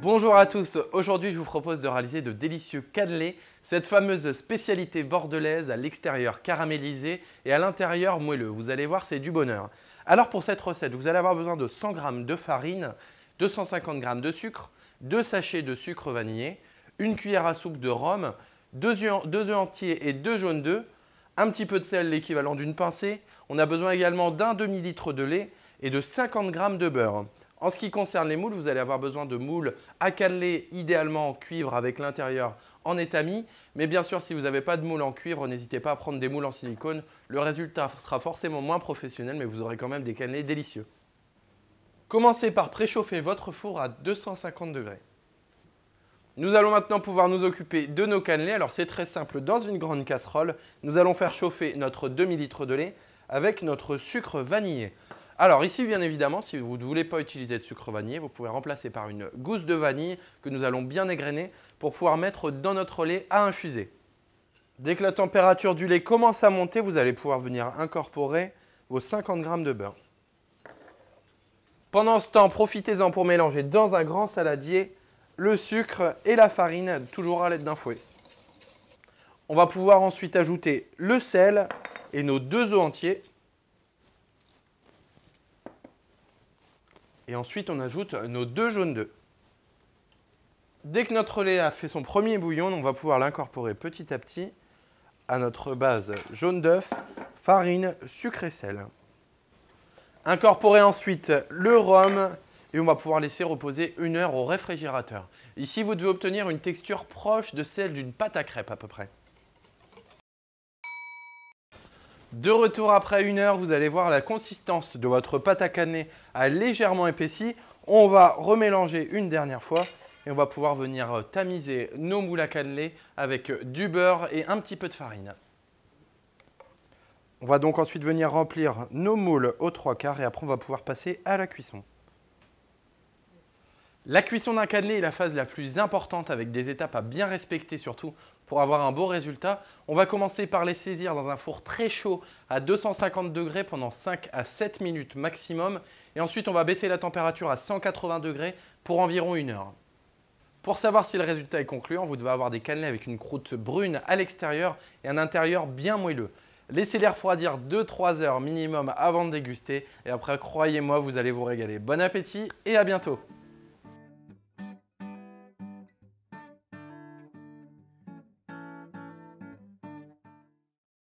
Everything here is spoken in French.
Bonjour à tous, aujourd'hui je vous propose de réaliser de délicieux cannelés, cette fameuse spécialité bordelaise à l'extérieur caramélisée et à l'intérieur moelleux. Vous allez voir, c'est du bonheur. Alors pour cette recette, vous allez avoir besoin de 100 g de farine, 250 g de sucre, 2 sachets de sucre vanillé, une cuillère à soupe de rhum, 2 œufs entiers et 2 jaunes d'œufs, un petit peu de sel, l'équivalent d'une pincée. On a besoin également d'un demi-litre de lait et de 50 g de beurre. En ce qui concerne les moules, vous allez avoir besoin de moules à cannelé, idéalement en cuivre avec l'intérieur en étamie. Mais bien sûr, si vous n'avez pas de moules en cuivre, n'hésitez pas à prendre des moules en silicone. Le résultat sera forcément moins professionnel, mais vous aurez quand même des cannelés délicieux. Commencez par préchauffer votre four à 250 degrés. Nous allons maintenant pouvoir nous occuper de nos cannelés. Alors c'est très simple, dans une grande casserole, nous allons faire chauffer notre demi-litre de lait avec notre sucre vanillé. Alors ici, bien évidemment, si vous ne voulez pas utiliser de sucre vanillé, vous pouvez remplacer par une gousse de vanille que nous allons bien égrainer pour pouvoir mettre dans notre lait à infuser. Dès que la température du lait commence à monter, vous allez pouvoir venir incorporer vos 50 g de beurre. Pendant ce temps, profitez-en pour mélanger dans un grand saladier le sucre et la farine, toujours à l'aide d'un fouet. On va pouvoir ensuite ajouter le sel et nos deux œufs entiers Et ensuite, on ajoute nos deux jaunes d'œufs. Dès que notre lait a fait son premier bouillon, on va pouvoir l'incorporer petit à petit à notre base jaune d'œuf, farine, sucre et sel. Incorporez ensuite le rhum et on va pouvoir laisser reposer une heure au réfrigérateur. Ici, vous devez obtenir une texture proche de celle d'une pâte à crêpes à peu près. De retour après une heure, vous allez voir la consistance de votre pâte à cannelé a légèrement épaissi. On va remélanger une dernière fois et on va pouvoir venir euh, tamiser nos moules à cannelé avec euh, du beurre et un petit peu de farine. On va donc ensuite venir remplir nos moules aux trois quarts et après on va pouvoir passer à la cuisson. La cuisson d'un cannelé est la phase la plus importante avec des étapes à bien respecter surtout pour avoir un beau résultat. On va commencer par les saisir dans un four très chaud à 250 degrés pendant 5 à 7 minutes maximum et ensuite on va baisser la température à 180 degrés pour environ une heure. Pour savoir si le résultat est concluant, vous devez avoir des cannelés avec une croûte brune à l'extérieur et un intérieur bien moelleux. Laissez-les refroidir 2-3 heures minimum avant de déguster et après croyez-moi vous allez vous régaler. Bon appétit et à bientôt